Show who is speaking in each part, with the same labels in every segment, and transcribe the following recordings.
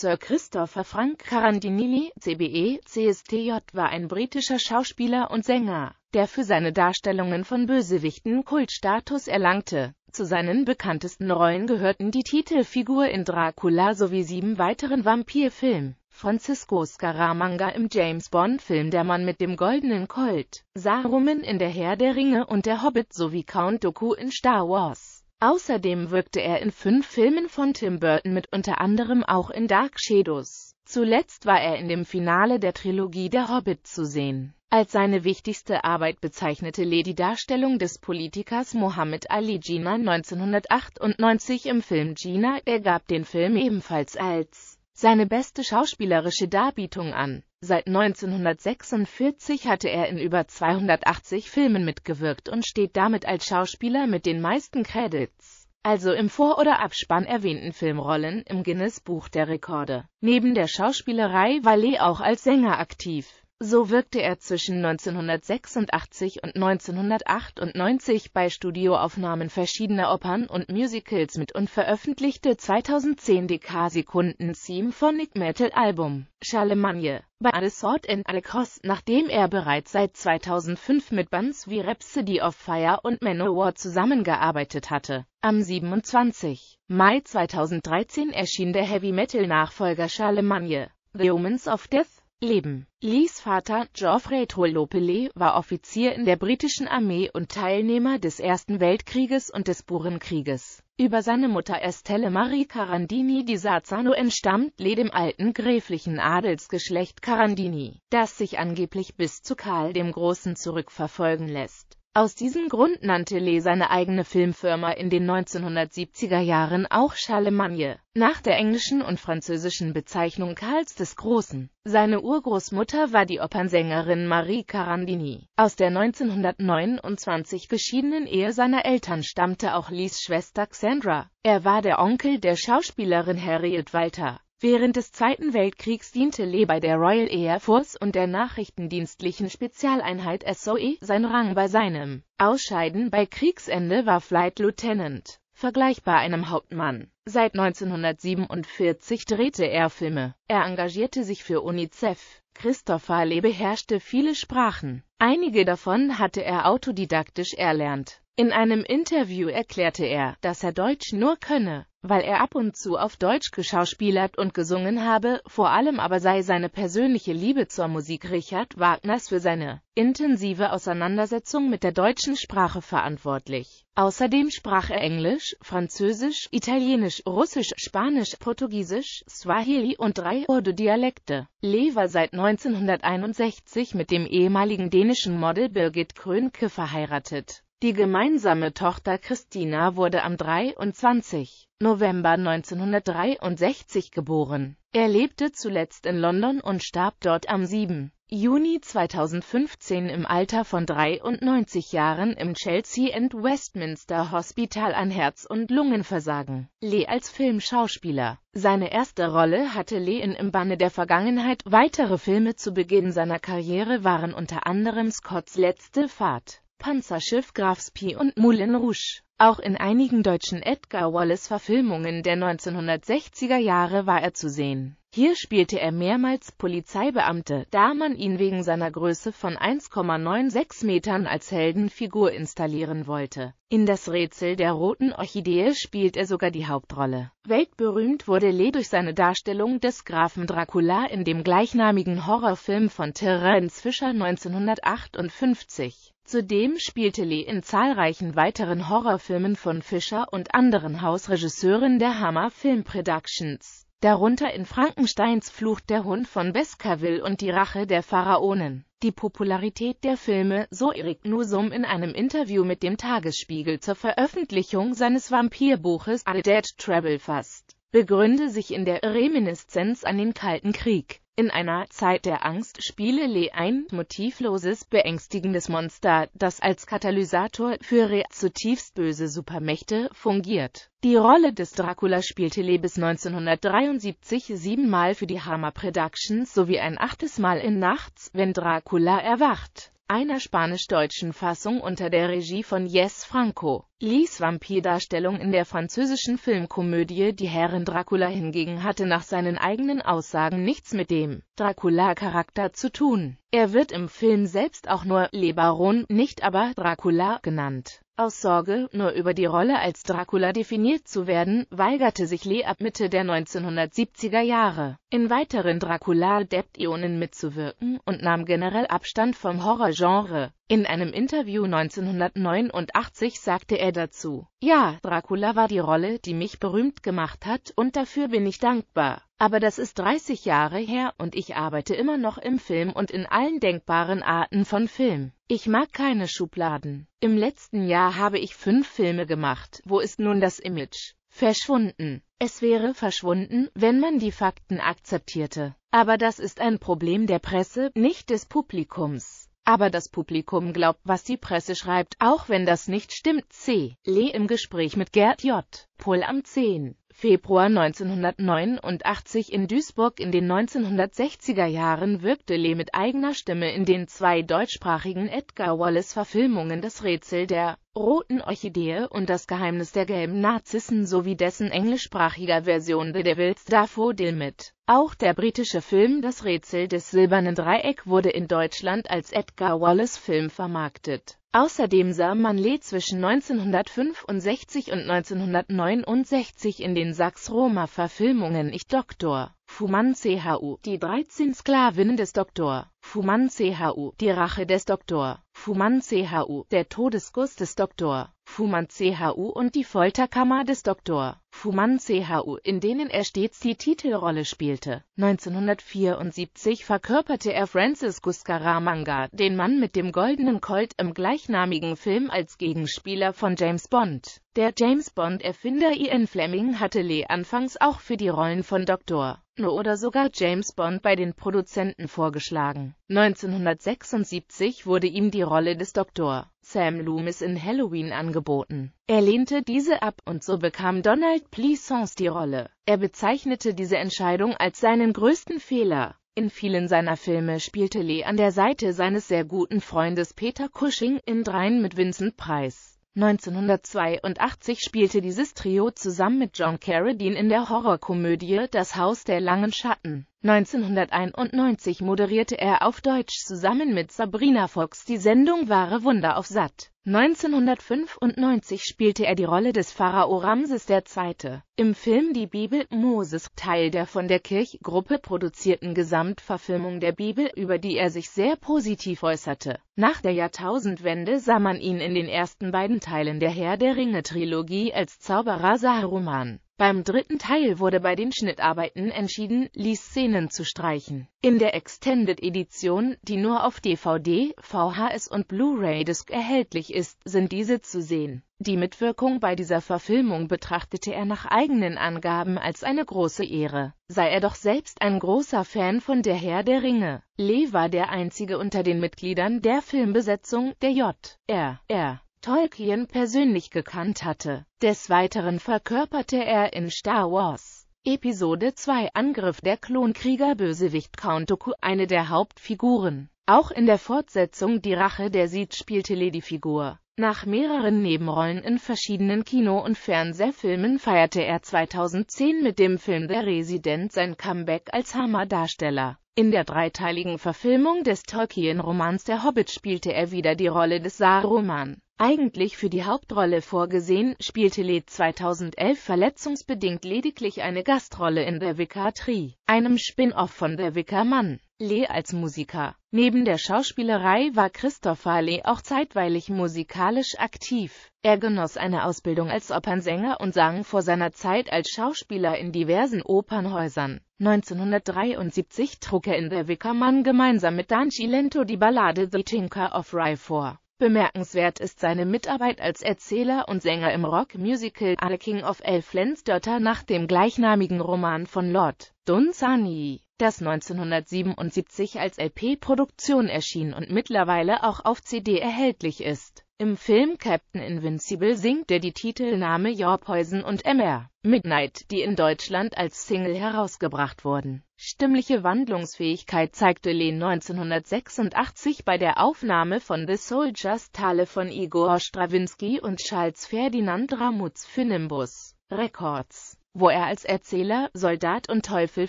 Speaker 1: Sir Christopher Frank Carandini, CBE, CSTJ war ein britischer Schauspieler und Sänger, der für seine Darstellungen von Bösewichten Kultstatus erlangte. Zu seinen bekanntesten Rollen gehörten die Titelfigur in Dracula sowie sieben weiteren Vampirfilmen. Francisco Scaramanga im James-Bond-Film Der Mann mit dem goldenen Colt, Saruman in Der Herr der Ringe und Der Hobbit sowie Count Dooku in Star Wars. Außerdem wirkte er in fünf Filmen von Tim Burton mit unter anderem auch in Dark Shadows. Zuletzt war er in dem Finale der Trilogie Der Hobbit zu sehen. Als seine wichtigste Arbeit bezeichnete Lee die Darstellung des Politikers Mohammed Ali Gina 1998 im Film Gina, Er gab den Film ebenfalls als seine beste schauspielerische Darbietung an. Seit 1946 hatte er in über 280 Filmen mitgewirkt und steht damit als Schauspieler mit den meisten Credits, also im Vor- oder Abspann erwähnten Filmrollen, im Guinness Buch der Rekorde. Neben der Schauspielerei war Lee auch als Sänger aktiv. So wirkte er zwischen 1986 und 1998 bei Studioaufnahmen verschiedener Opern und Musicals mit und veröffentlichte 2010 die K-Sekunden-Theme von Nick Metal Album Charlemagne bei A Sword and All Cost, nachdem er bereits seit 2005 mit Bands wie Rhapsody of Fire und Manowar zusammengearbeitet hatte. Am 27. Mai 2013 erschien der Heavy-Metal-Nachfolger Charlemagne, The Omens of Death Leben. Lees Vater, Geoffrey Tolopele, war Offizier in der britischen Armee und Teilnehmer des Ersten Weltkrieges und des Burenkrieges. Über seine Mutter Estelle Marie Carandini di Sarzano entstammt Lee dem alten gräflichen Adelsgeschlecht Carandini, das sich angeblich bis zu Karl dem Großen zurückverfolgen lässt. Aus diesem Grund nannte Lee seine eigene Filmfirma in den 1970er Jahren auch Charlemagne, nach der englischen und französischen Bezeichnung Karls des Großen. Seine Urgroßmutter war die Opernsängerin Marie Carandini. Aus der 1929 geschiedenen Ehe seiner Eltern stammte auch Lees Schwester Xandra. Er war der Onkel der Schauspielerin Harriet Walter. Während des Zweiten Weltkriegs diente Lee bei der Royal Air Force und der nachrichtendienstlichen Spezialeinheit SOE. Sein Rang bei seinem Ausscheiden bei Kriegsende war Flight Lieutenant, vergleichbar einem Hauptmann. Seit 1947 drehte er Filme. Er engagierte sich für UNICEF. Christopher Lee beherrschte viele Sprachen. Einige davon hatte er autodidaktisch erlernt. In einem Interview erklärte er, dass er Deutsch nur könne, weil er ab und zu auf Deutsch geschauspielert und gesungen habe, vor allem aber sei seine persönliche Liebe zur Musik Richard Wagners für seine intensive Auseinandersetzung mit der deutschen Sprache verantwortlich. Außerdem sprach er Englisch, Französisch, Italienisch, Russisch, Spanisch, Portugiesisch, Swahili und drei Urdu-Dialekte. Lee war seit 1961 mit dem ehemaligen dänischen Model Birgit Krönke verheiratet die gemeinsame Tochter Christina wurde am 23. November 1963 geboren. Er lebte zuletzt in London und starb dort am 7. Juni 2015 im Alter von 93 Jahren im Chelsea and Westminster Hospital an Herz- und Lungenversagen. Lee als Filmschauspieler. Seine erste Rolle hatte Lee in Im Banne der Vergangenheit. Weitere Filme zu Beginn seiner Karriere waren unter anderem Scotts letzte Fahrt Panzerschiff Grafspie und Moulin Rouge. Auch in einigen deutschen Edgar Wallace-Verfilmungen der 1960er Jahre war er zu sehen hier spielte er mehrmals Polizeibeamte, da man ihn wegen seiner Größe von 1,96 Metern als Heldenfigur installieren wollte. In Das Rätsel der roten Orchidee spielt er sogar die Hauptrolle. Weltberühmt wurde Lee durch seine Darstellung des Grafen Dracula in dem gleichnamigen Horrorfilm von Terence Fischer 1958. Zudem spielte Lee in zahlreichen weiteren Horrorfilmen von Fischer und anderen Hausregisseuren der Hammer Film Productions darunter in Frankensteins Fluch der Hund von Baskerville und die Rache der Pharaonen. Die Popularität der Filme, so Erik Nusum in einem Interview mit dem Tagesspiegel zur Veröffentlichung seines Vampirbuches A Dead Travel fast, begründe sich in der Reminiszenz an den Kalten Krieg in einer Zeit der Angst spiele Lee ein motivloses, beängstigendes Monster, das als Katalysator für zutiefst böse Supermächte fungiert. Die Rolle des Dracula spielte Lee bis 1973 siebenmal für die Hammer Productions sowie ein achtes Mal in Nachts, wenn Dracula erwacht einer spanisch-deutschen Fassung unter der Regie von Jes Franco. Lees Vampirdarstellung in der französischen Filmkomödie Die Herren Dracula hingegen hatte nach seinen eigenen Aussagen nichts mit dem Dracula-Charakter zu tun. Er wird im Film selbst auch nur Le Baron, nicht aber Dracula genannt. Aus Sorge, nur über die Rolle als Dracula definiert zu werden, weigerte sich Lee ab Mitte der 1970er Jahre, in weiteren dracula ionen mitzuwirken und nahm generell Abstand vom Horrorgenre. In einem Interview 1989 sagte er dazu, ja, Dracula war die Rolle, die mich berühmt gemacht hat und dafür bin ich dankbar. Aber das ist 30 Jahre her und ich arbeite immer noch im Film und in allen denkbaren Arten von Film. Ich mag keine Schubladen. Im letzten Jahr habe ich fünf Filme gemacht. Wo ist nun das Image? Verschwunden. Es wäre verschwunden, wenn man die Fakten akzeptierte. Aber das ist ein Problem der Presse, nicht des Publikums aber das Publikum glaubt, was die Presse schreibt, auch wenn das nicht stimmt. C. Lee im Gespräch mit Gerd J. Pohl am 10. Februar 1989 in Duisburg in den 1960er Jahren wirkte Lee mit eigener Stimme in den zwei deutschsprachigen Edgar Wallace-Verfilmungen Das Rätsel der roten Orchidee und das Geheimnis der gelben Narzissen sowie dessen englischsprachiger Version The Devil's Daffodil mit. Auch der britische Film Das Rätsel des silbernen Dreieck wurde in Deutschland als Edgar Wallace-Film vermarktet. Außerdem sah Manley zwischen 1965 und 1969 in den Sachs-Roma-Verfilmungen Ich Doktor, Fuman CHU, Die 13 Sklavinnen des Doktor, Fuman CHU, Die Rache des Doktor CHU, der Todesguss des Dr. Fuman CHU und die Folterkammer des Dr. Fuman CHU, in denen er stets die Titelrolle spielte. 1974 verkörperte er Francis Guskaramanga, den Mann mit dem goldenen Colt im gleichnamigen Film als Gegenspieler von James Bond. Der James Bond-Erfinder Ian Fleming hatte Lee anfangs auch für die Rollen von Dr. No oder sogar James Bond bei den Produzenten vorgeschlagen. 1976 wurde ihm die Rolle des Dr. Sam Loomis in Halloween angeboten. Er lehnte diese ab und so bekam Donald Pleasance die Rolle. Er bezeichnete diese Entscheidung als seinen größten Fehler. In vielen seiner Filme spielte Lee an der Seite seines sehr guten Freundes Peter Cushing in Dreien mit Vincent Price. 1982 spielte dieses Trio zusammen mit John Carradine in der Horrorkomödie Das Haus der langen Schatten. 1991 moderierte er auf Deutsch zusammen mit Sabrina Fox die Sendung Wahre Wunder auf Satt. 1995 spielte er die Rolle des Pharao Ramses II. im Film Die Bibel Moses, Teil der von der Kirchgruppe produzierten Gesamtverfilmung der Bibel, über die er sich sehr positiv äußerte. Nach der Jahrtausendwende sah man ihn in den ersten beiden Teilen der Herr der Ringe-Trilogie als Zauberer Saruman. Beim dritten Teil wurde bei den Schnittarbeiten entschieden, Lees Szenen zu streichen. In der Extended Edition, die nur auf DVD, VHS und Blu-ray-Disc erhältlich ist, sind diese zu sehen. Die Mitwirkung bei dieser Verfilmung betrachtete er nach eigenen Angaben als eine große Ehre, sei er doch selbst ein großer Fan von Der Herr der Ringe. Lee war der einzige unter den Mitgliedern der Filmbesetzung, der J.R.R. Tolkien persönlich gekannt hatte. Des Weiteren verkörperte er in Star Wars Episode 2 Angriff der Klonkrieger Bösewicht Count Dooku eine der Hauptfiguren. Auch in der Fortsetzung Die Rache der Sith spielte Lee Figur. Nach mehreren Nebenrollen in verschiedenen Kino- und Fernsehfilmen feierte er 2010 mit dem Film Der Resident sein Comeback als Hammerdarsteller. In der dreiteiligen Verfilmung des Tolkien-Romans Der Hobbit spielte er wieder die Rolle des Saruman. Eigentlich für die Hauptrolle vorgesehen, spielte Led 2011 verletzungsbedingt lediglich eine Gastrolle in The Vicar Tree, einem Spin-off von The Vicar Mann. Lee als Musiker. Neben der Schauspielerei war Christopher Lee auch zeitweilig musikalisch aktiv. Er genoss eine Ausbildung als Opernsänger und sang vor seiner Zeit als Schauspieler in diversen Opernhäusern. 1973 trug er in der Wickermann gemeinsam mit Dan Cilento die Ballade The Tinker of Rye vor. Bemerkenswert ist seine Mitarbeit als Erzähler und Sänger im Rockmusical musical The King of Elflands Daughter nach dem gleichnamigen Roman von Lord Dunsany, das 1977 als LP-Produktion erschien und mittlerweile auch auf CD erhältlich ist. Im Film Captain Invincible singt er die Titelname Your Poison und Emmer, Midnight, die in Deutschland als Single herausgebracht wurden. Stimmliche Wandlungsfähigkeit zeigte Lehn 1986 bei der Aufnahme von The Soldier's Tale von Igor Strawinski und Charles Ferdinand Ramuz für Nimbus Records wo er als Erzähler, Soldat und Teufel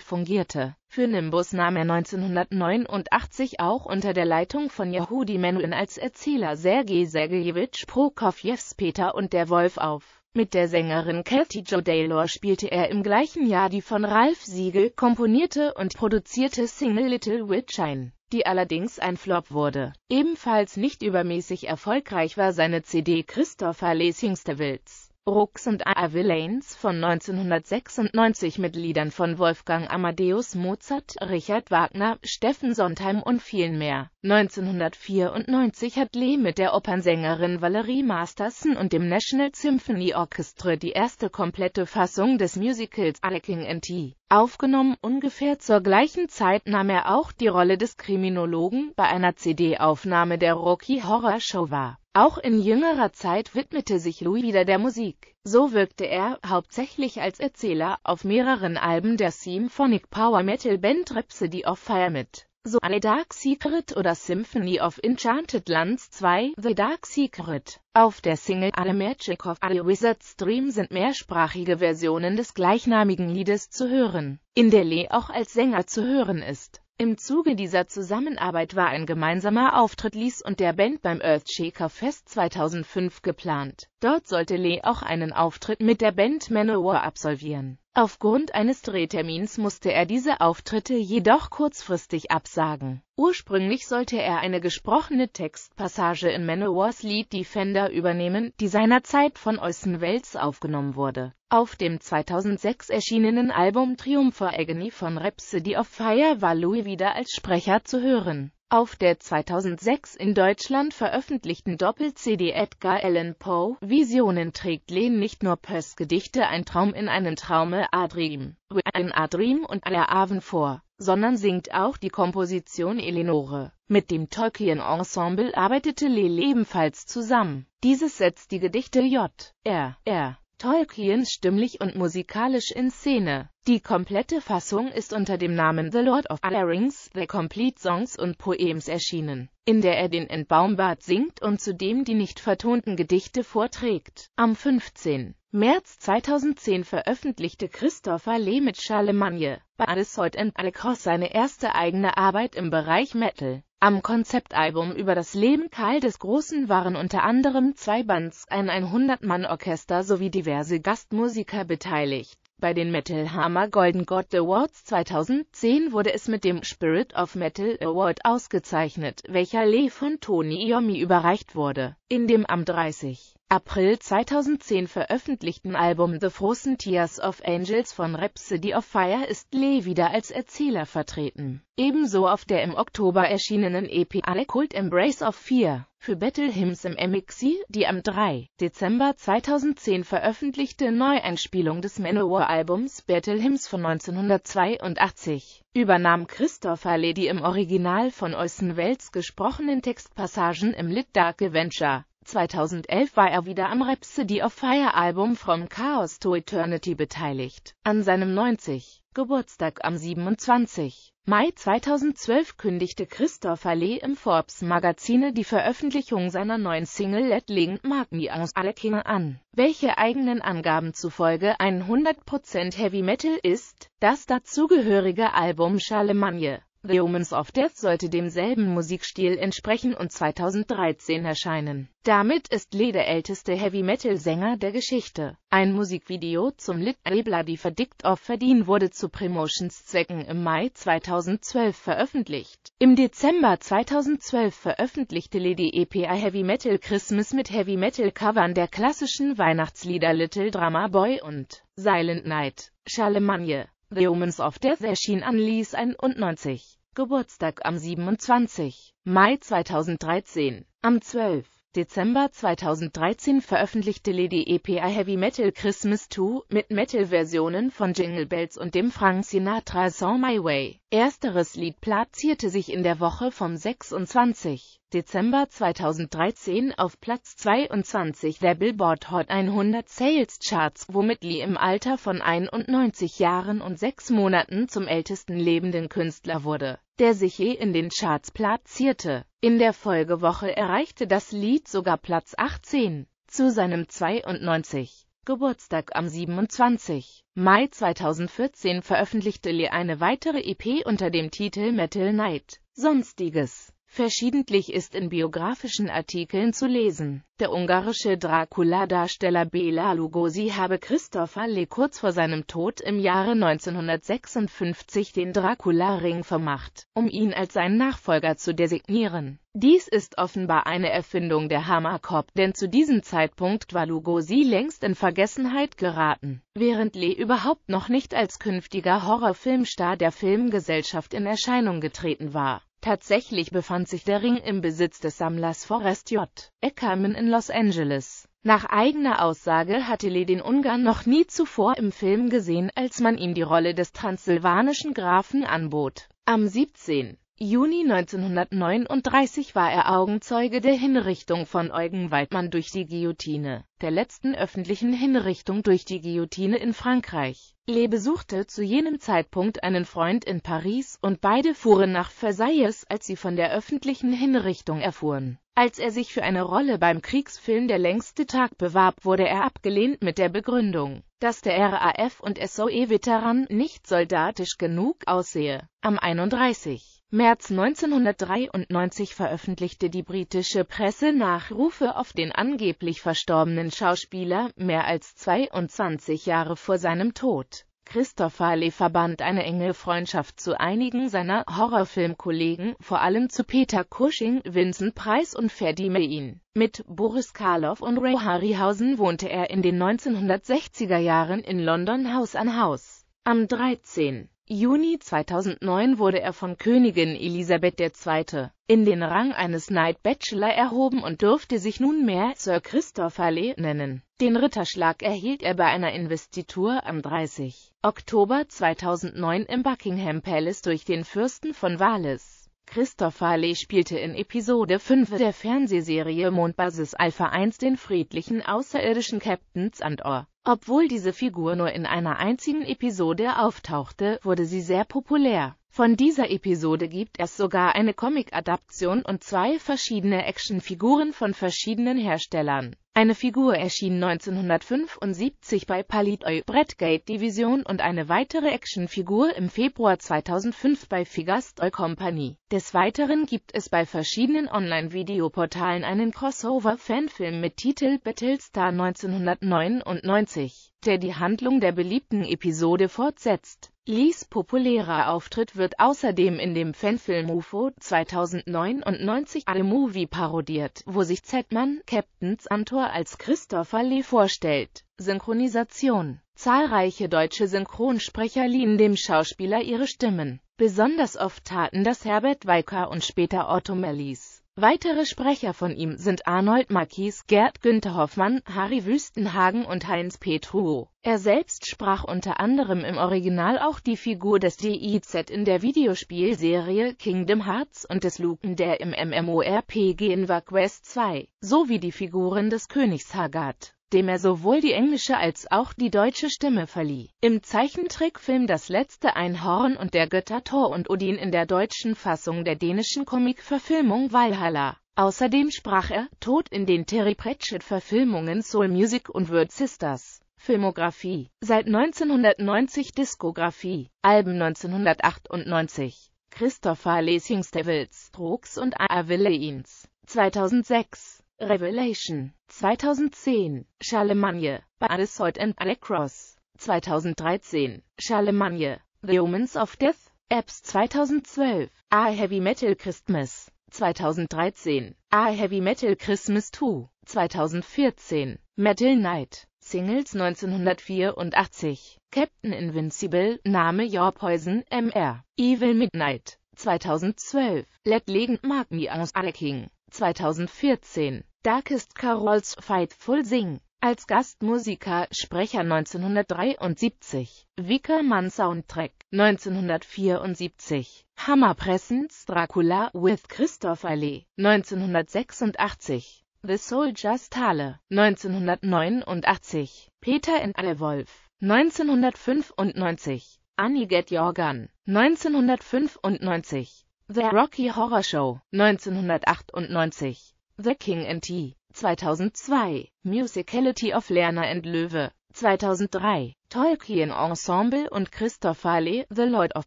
Speaker 1: fungierte. Für Nimbus nahm er 1989 auch unter der Leitung von Yehudi Menuhin als Erzähler Sergei Sergejewitsch Prokofjews Peter und der Wolf auf. Mit der Sängerin Kathy Jo Daylor spielte er im gleichen Jahr die von Ralph Siegel komponierte und produzierte Single Little Witch ein, die allerdings ein Flop wurde. Ebenfalls nicht übermäßig erfolgreich war seine CD Christopher Lesingstevils Brooks und Avilanes von 1996 mit Liedern von Wolfgang Amadeus Mozart, Richard Wagner, Steffen Sondheim und vielen mehr 1994 hat Lee mit der Opernsängerin Valerie Masterson und dem National Symphony Orchestra die erste komplette Fassung des Musicals I and Tea aufgenommen. Ungefähr zur gleichen Zeit nahm er auch die Rolle des Kriminologen bei einer CD-Aufnahme der Rocky Horror Show wahr. Auch in jüngerer Zeit widmete sich Louis wieder der Musik. So wirkte er, hauptsächlich als Erzähler, auf mehreren Alben der Symphonic Power Metal Band Rhapsody of Fire mit so A Dark Secret oder Symphony of Enchanted Lands 2 The Dark Secret. Auf der Single A Magic of A Wizard's Dream sind mehrsprachige Versionen des gleichnamigen Liedes zu hören, in der Lee auch als Sänger zu hören ist. Im Zuge dieser Zusammenarbeit war ein gemeinsamer Auftritt Lees und der Band beim Earthshaker Fest 2005 geplant. Dort sollte Lee auch einen Auftritt mit der Band Manowar absolvieren. Aufgrund eines Drehtermins musste er diese Auftritte jedoch kurzfristig absagen. Ursprünglich sollte er eine gesprochene Textpassage in Manowars Lied Defender übernehmen, die seinerzeit von Orson Welles aufgenommen wurde. Auf dem 2006 erschienenen Album Triumph for Agony von Rhapsody of Fire war Louis wieder als Sprecher zu hören auf der 2006 in Deutschland veröffentlichten Doppel-CD Edgar Allan Poe Visionen trägt Lehn nicht nur Poes Gedichte Ein Traum in einen Traume Adrim, ein Adrim und aller Aven vor, sondern singt auch die Komposition Eleonore. Mit dem Tolkien-Ensemble arbeitete Lehn ebenfalls zusammen. Dieses setzt die Gedichte J. R. R. Tolkien stimmlich und musikalisch in Szene. Die komplette Fassung ist unter dem Namen The Lord of the Rings, The Complete Songs und Poems erschienen, in der er den Entbaumbart singt und zudem die nicht vertonten Gedichte vorträgt. Am 15. März 2010 veröffentlichte Christopher Lee mit Charlemagne bei Adesoid and Alcos seine erste eigene Arbeit im Bereich Metal. Am Konzeptalbum über das Leben Karl des Großen waren unter anderem zwei Bands, ein 100-Mann-Orchester sowie diverse Gastmusiker beteiligt. Bei den Metal Hammer Golden God Awards 2010 wurde es mit dem Spirit of Metal Award ausgezeichnet, welcher Lee von Tony Iommi überreicht wurde. In dem am 30. April 2010 veröffentlichten Album The Frozen Tears of Angels von Rhapsody of Fire ist Lee wieder als Erzähler vertreten. Ebenso auf der im Oktober erschienenen EP A Cult Embrace of Fear für Battle Hymns im MXI, die am 3. Dezember 2010 veröffentlichte Neueinspielung des Manowar-Albums Battle Hymns von 1982 übernahm Christopher Lady im Original von Orson Welles gesprochenen Textpassagen im Lit Dark Adventure 2011 war er wieder am Rhapsody of Fire Album From Chaos to Eternity beteiligt. An seinem 90. Geburtstag am 27. Mai 2012 kündigte Christopher Lee im Forbes Magazine die Veröffentlichung seiner neuen Single Let Link Mark Me aus King an, welche eigenen Angaben zufolge 100% Heavy Metal ist. Das dazugehörige Album Charlemagne The Romans of Death sollte demselben Musikstil entsprechen und 2013 erscheinen. Damit ist Lee der älteste Heavy-Metal-Sänger der Geschichte. Ein Musikvideo zum Lied I Bloody Verdict of Verdien wurde zu Promotionszwecken im Mai 2012 veröffentlicht. Im Dezember 2012 veröffentlichte Lee die EP I Heavy Metal Christmas mit Heavy-Metal-Covern der klassischen Weihnachtslieder Little Drama Boy und Silent Night, Charlemagne. The Reumens of Death erschien an Lees 91. Geburtstag am 27. Mai 2013. Am 12. Dezember 2013 veröffentlichte Lady die EPA Heavy Metal Christmas 2 mit Metal-Versionen von Jingle Bells und dem Frank Sinatra Song My Way. Ersteres Lied platzierte sich in der Woche vom 26. Dezember 2013 auf Platz 22 der Billboard Hot 100 Sales Charts, womit Lee im Alter von 91 Jahren und 6 Monaten zum ältesten lebenden Künstler wurde, der sich je in den Charts platzierte. In der Folgewoche erreichte das Lied sogar Platz 18. Zu seinem 92. Geburtstag am 27. Mai 2014 veröffentlichte Lee eine weitere EP unter dem Titel Metal Night. Sonstiges Verschiedentlich ist in biografischen Artikeln zu lesen, der ungarische Dracula-Darsteller Bela Lugosi habe Christopher Lee kurz vor seinem Tod im Jahre 1956 den Dracula-Ring vermacht, um ihn als seinen Nachfolger zu designieren. Dies ist offenbar eine Erfindung der Hammerkopf, denn zu diesem Zeitpunkt war Lugosi längst in Vergessenheit geraten, während Lee überhaupt noch nicht als künftiger Horrorfilmstar der Filmgesellschaft in Erscheinung getreten war. Tatsächlich befand sich der Ring im Besitz des Sammlers Forrest J. Eckermann in Los Angeles. Nach eigener Aussage hatte Lee den Ungarn noch nie zuvor im Film gesehen, als man ihm die Rolle des transsilvanischen Grafen anbot. Am 17. Juni 1939 war er Augenzeuge der Hinrichtung von Eugen Weidmann durch die Guillotine, der letzten öffentlichen Hinrichtung durch die Guillotine in Frankreich. Le besuchte zu jenem Zeitpunkt einen Freund in Paris und beide fuhren nach Versailles, als sie von der öffentlichen Hinrichtung erfuhren. Als er sich für eine Rolle beim Kriegsfilm Der längste Tag bewarb, wurde er abgelehnt mit der Begründung, dass der RAF und SOE-Veteran nicht soldatisch genug aussehe. Am 31. März 1993 veröffentlichte die britische Presse Nachrufe auf den angeblich verstorbenen Schauspieler mehr als 22 Jahre vor seinem Tod. Christopher Lee verband eine enge Freundschaft zu einigen seiner Horrorfilmkollegen, vor allem zu Peter Cushing, Vincent Price und Ferdi Main. Mit Boris Karloff und Ray Harryhausen wohnte er in den 1960er Jahren in London Haus an Haus. Am 13. Juni 2009 wurde er von Königin Elisabeth II. in den Rang eines Knight Bachelor erhoben und durfte sich nunmehr Sir Christopher Lee nennen. Den Ritterschlag erhielt er bei einer Investitur am 30. Oktober 2009 im Buckingham Palace durch den Fürsten von Wales. Christopher Lee spielte in Episode 5 der Fernsehserie Mondbasis Alpha 1 den friedlichen außerirdischen Captain Zandor. Obwohl diese Figur nur in einer einzigen Episode auftauchte, wurde sie sehr populär. Von dieser Episode gibt es sogar eine Comic-Adaption und zwei verschiedene Actionfiguren von verschiedenen Herstellern. Eine Figur erschien 1975 bei Palitoy Brettgate Division und eine weitere Actionfigur im Februar 2005 bei Figastoy Company. Des Weiteren gibt es bei verschiedenen Online-Videoportalen einen Crossover-Fanfilm mit Titel Battlestar 1999. 1990, der die Handlung der beliebten Episode fortsetzt. Lees populärer Auftritt wird außerdem in dem Fanfilm UFO 2099 A Movie parodiert, wo sich Zetman, Captain's Antor als Christopher Lee vorstellt. Synchronisation Zahlreiche deutsche Synchronsprecher liehen dem Schauspieler ihre Stimmen. Besonders oft taten das Herbert Weicker und später Otto Mellies. Weitere Sprecher von ihm sind Arnold Marquis, Gerd Günther Hoffmann, Harry Wüstenhagen und Heinz Petruo. Er selbst sprach unter anderem im Original auch die Figur des DIZ in der Videospielserie Kingdom Hearts und des Luken der im MMORPG Inva Quest 2, sowie die Figuren des Königs Haggard dem er sowohl die englische als auch die deutsche Stimme verlieh. Im Zeichentrickfilm Das letzte Einhorn und der Götter Thor und Odin in der deutschen Fassung der dänischen Comic-Verfilmung Valhalla. Außerdem sprach er Tod in den Terry Pratchett-Verfilmungen Soul Music und Word Sisters. Filmografie Seit 1990 Diskografie Alben 1998 Christopher Lessings Devils, Drucks und A. Willeins 2006 Revelation 2010, Charlemagne, bei Assault and Allecross 2013, Charlemagne, The Omens of Death, Apps 2012, A Heavy Metal Christmas 2013, A Heavy Metal Christmas 2 2014, Metal Knight, Singles 1984, Captain Invincible, Name Your Poison, MR, Evil Midnight, 2012, Let Legend Mark Me aus Aleking, 2014, Darkest Carols Fightful Sing. Als Gastmusiker, Sprecher 1973, Wickermann Soundtrack 1974, Hammer Presents Dracula with Christopher Lee 1986, The Soldier's Tale 1989, Peter and Wolf 1995, Annie Get 1995, The Rocky Horror Show 1998 The King and Tea, 2002, Musicality of Lerner and Löwe, 2003, Tolkien Ensemble und Christoph Halley, The Lord of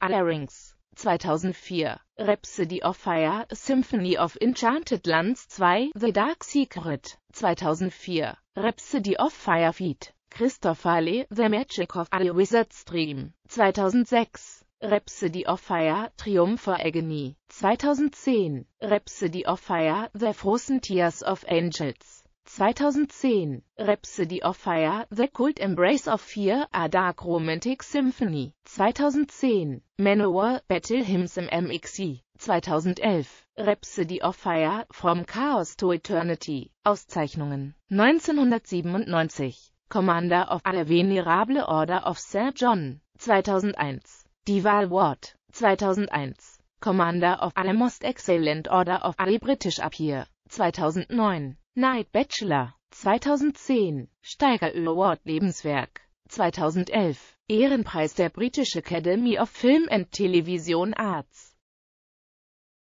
Speaker 1: Rings, 2004, Rhapsody of Fire, Symphony of Enchanted Lands 2, The Dark Secret, 2004, Rhapsody of Fire feat. Christoph Halley, The Magic of a Wizard's Dream, 2006. Rhapsody of Fire, Triumph for Agony, 2010, Rhapsody of Fire, The Frozen Tears of Angels, 2010, Rhapsody of Fire, The Cult Embrace of Fear, A Dark Romantic Symphony, 2010, Manowar, Battle Hymns im MXE, 2011, Rhapsody of Fire, From Chaos to Eternity, Auszeichnungen, 1997, Commander of the Venerable Order of St. John, 2001. Die Wahl Ward 2001, Commander of the Most Excellent Order of the British Appear 2009, Knight Bachelor 2010, Steigeröl Award Lebenswerk 2011, Ehrenpreis der British Academy of Film and Television Arts